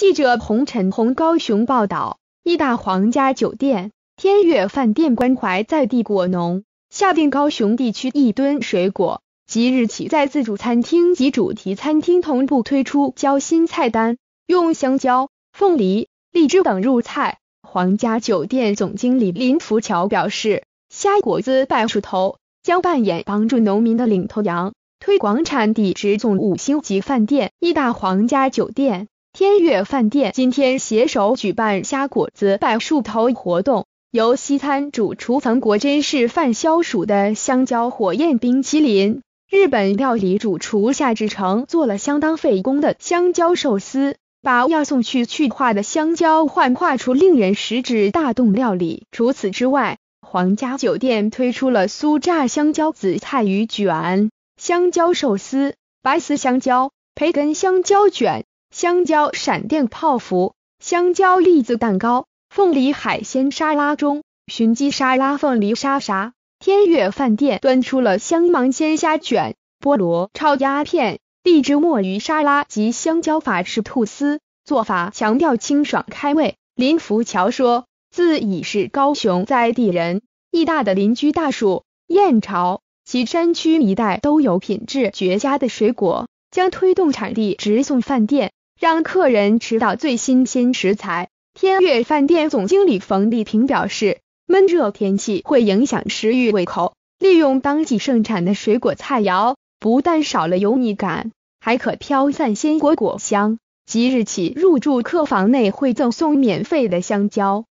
记者洪晨宏高雄报道：一大皇家酒店天悦饭店关怀在地果农，下定高雄地区一吨水果，即日起在自助餐厅及主题餐厅同步推出交心菜单，用香蕉、凤梨、荔枝等入菜。皇家酒店总经理林福桥表示，虾果子拜树头将扮演帮助农民的领头羊，推广产地直送五星级饭店一大皇家酒店。天悦饭店今天携手举办虾果子摆树头活动，由西餐主厨冯国珍示范消暑的香蕉火焰冰淇淋，日本料理主厨夏志成做了相当费工的香蕉寿司，把要送去去化的香蕉幻化出令人食指大动料理。除此之外，皇家酒店推出了酥炸香蕉紫菜鱼卷、香蕉寿司、白丝香蕉、培根香蕉卷。香蕉闪电泡芙、香蕉栗子蛋糕、凤梨海鲜沙拉中，寻鸡沙拉、凤梨沙沙。天悦饭店端出了香芒鲜虾卷、菠萝炒鸭片、荔枝墨鱼沙拉及香蕉法式吐司，做法强调清爽开胃。林福桥说，自已是高雄在地人，义大的邻居大叔燕巢、旗山区一带都有品质绝佳的水果，将推动产地直送饭店。让客人吃到最新鲜食材。天悦饭店总经理冯丽萍表示，闷热天气会影响食欲胃口，利用当季盛产的水果菜肴，不但少了油腻感，还可飘散鲜果果香。即日起，入住客房内会赠送免费的香蕉。